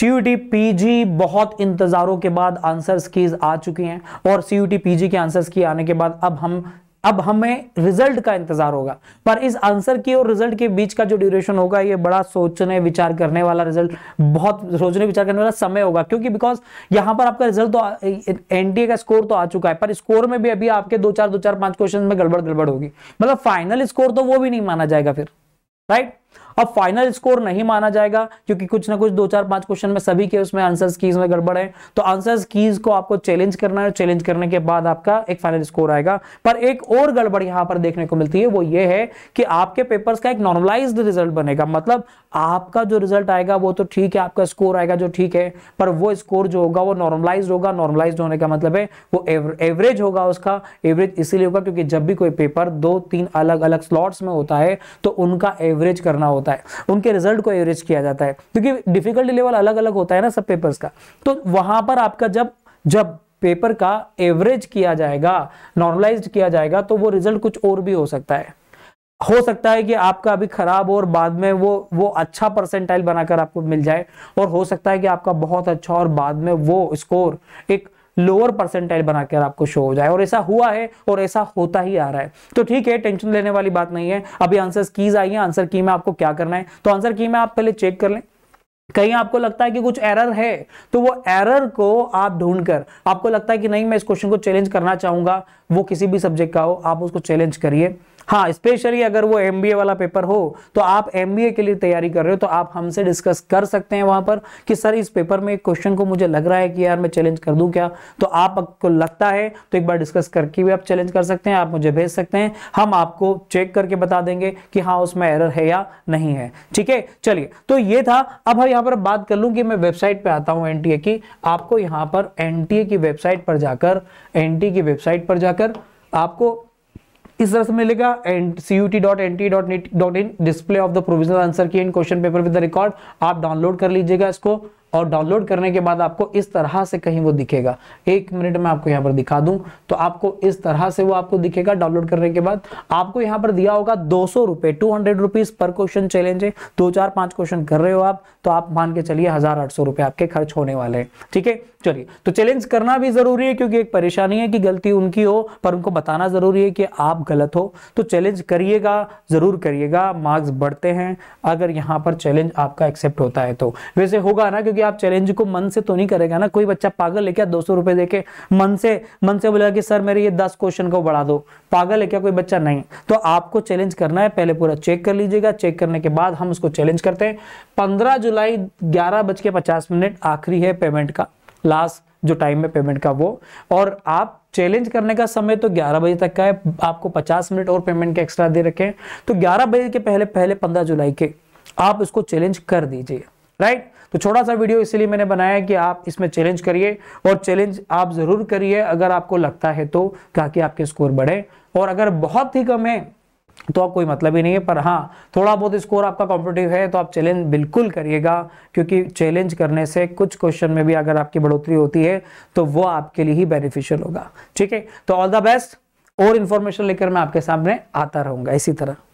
CUT PG बहुत इंतजारों के बाद आंसर्स की आ चुकी हैं और सीयूटी पीजी के आंसर्स की आने के बाद अब हम अब हमें रिजल्ट का इंतजार होगा पर इस आंसर की और रिजल्ट के बीच का जो ड्यूरेशन होगा ये बड़ा सोचने विचार करने वाला रिजल्ट बहुत सोचने विचार करने वाला समय होगा क्योंकि बिकॉज यहां पर आपका रिजल्ट तो एनडीए का स्कोर तो आ चुका है पर स्कोर में भी अभी आपके दो चार दो चार पांच क्वेश्चन में गड़बड़ गड़बड़ होगी मतलब फाइनल स्कोर तो वो भी नहीं माना जाएगा फिर राइट अब फाइनल स्कोर नहीं माना जाएगा क्योंकि कुछ ना कुछ दो चार पांच क्वेश्चन में सभी के उसमें आंसर्स कीज में गड़बड़ है तो आंसर्स कीज को आपको चैलेंज करना है चैलेंज करने के बाद आपका एक फाइनल स्कोर आएगा पर एक और गड़बड़ यहां पर देखने को मिलती है वो ये है कि आपके पेपर्स का एक नॉर्मलाइज रिजल्ट बनेगा मतलब आपका जो रिजल्ट आएगा वो तो ठीक है आपका स्कोर आएगा जो ठीक है पर वो स्कोर जो होगा वो नॉर्मलाइज होगा नॉर्मलाइज होने का मतलब है वो एवरेज होगा उसका एवरेज इसीलिए होगा क्योंकि जब भी कोई पेपर दो तीन अलग अलग स्लॉट्स में होता है तो उनका एवरेज करना करना होता है उनके रिजल्ट को एवरेज किया जाता है क्योंकि डिफिकल्टी लेवल अलग अलग होता है ना सब पेपर्स का तो वहां पर आपका जब जब पेपर का एवरेज किया जाएगा नॉर्मलाइज किया जाएगा तो वो रिजल्ट कुछ और भी हो सकता है हो सकता है कि आपका अभी खराब और बाद में वो वो अच्छा परसेंटाइल बनाकर आपको मिल जाए और हो सकता है कि आपका बहुत अच्छा और बाद में वो स्कोर एक लोअर परसेंटाइल बनाकर आपको शो हो जाए और ऐसा हुआ है और ऐसा होता ही आ रहा है तो ठीक है टेंशन लेने वाली बात नहीं है अभी आंसर कीज आई है आंसर की में आपको क्या करना है तो आंसर की में आप पहले चेक कर लें कहीं आपको लगता है कि कुछ एरर है तो वो एरर को आप ढूंढकर आपको लगता है कि नहीं मैं इस क्वेश्चन को चैलेंज करना चाहूंगा वो किसी भी सब्जेक्ट का हो आप उसको चैलेंज करिए हाँ स्पेशली अगर वो एम वाला पेपर हो तो आप एम के लिए तैयारी कर रहे हो तो आप हमसे डिस्कस कर सकते हैं वहां पर कि सर इस पेपर में एक क्वेश्चन को मुझे लग रहा है कि यार मैं चैलेंज कर दूं क्या तो आपको लगता है तो एक बार डिस्कस करके भी आप चैलेंज कर सकते हैं आप मुझे भेज सकते हैं हम आपको चेक करके बता देंगे कि हाँ उसमें एरर है या नहीं है ठीक है चलिए तो ये था अब हम यहाँ पर बात कर लूँ कि मैं वेबसाइट पर आता हूँ एन की आपको यहाँ पर एन की वेबसाइट पर जाकर एन की वेबसाइट पर जाकर आपको इस तरह से मिलेगा and C U T dot N T dot dot in display of the provisional answer key and question paper with the record आप डाउनलोड कर लीजिएगा इसको और डाउनलोड करने के बाद आपको इस तरह से कहीं वो दिखेगा एक मिनट में आपको यहाँ पर दिखा दूं तो आपको इस तरह से वो आपको दिखेगा डाउनलोड करने के बाद आपको यहाँ पर दिया होगा दो सौ रुपए टू हंड्रेड रुपीज़ पर क्वेश्चन चैलेंज है दो चार पांच क्वेश्चन कर रहे हो आप तो आप मान के चलिए हज़ार आठ सौ रुपए आपके खर्च होने वाले हैं ठीक है चलिए तो चैलेंज करना भी ज़रूरी है क्योंकि एक परेशानी है कि गलती उनकी हो पर उनको बताना ज़रूरी है कि आप गलत हो तो चैलेंज करिएगा ज़रूर करिएगा मार्क्स बढ़ते हैं अगर यहाँ पर चैलेंज आपका एक्सेप्ट होता है तो वैसे होगा ना क्योंकि कि आप चैलेंज को मन से तो नहीं करेगा ना कोई बच्चा पागल है क्या दो सौ रुपए देके मन से मन से बोलेगा कि सर मेरे ये दस क्वेश्चन को बढ़ा दो पागल है क्या कोई बच्चा नहीं तो आपको चैलेंज करना है पहले पूरा चेक कर लीजिएगा चेक करने के बाद हम उसको चैलेंज करते हैं पंद्रह जुलाई ग्यारह बज के पचास मिनट आखिरी है पेमेंट का लास्ट जो टाइम है पेमेंट का वो और आप चैलेंज करने का समय तो 11 बजे तक का है आपको 50 मिनट और पेमेंट के एक्स्ट्रा दे रखे हैं तो 11 बजे के पहले पहले 15 जुलाई के आप इसको चैलेंज कर दीजिए राइट तो छोटा सा वीडियो इसलिए मैंने बनाया कि आप इसमें चैलेंज करिए और चैलेंज आप ज़रूर करिए अगर आपको लगता है तो ताकि आपके स्कोर बढ़े और अगर बहुत ही कम है तो आप कोई मतलब ही नहीं है पर हाँ थोड़ा बहुत स्कोर आपका कॉम्पिटेटिव है तो आप चैलेंज बिल्कुल करिएगा क्योंकि चैलेंज करने से कुछ क्वेश्चन में भी अगर आपकी बढ़ोतरी होती है तो वो आपके लिए ही बेनिफिशियल होगा ठीक है तो ऑल द बेस्ट और इन्फॉर्मेशन लेकर मैं आपके सामने आता रहूंगा इसी तरह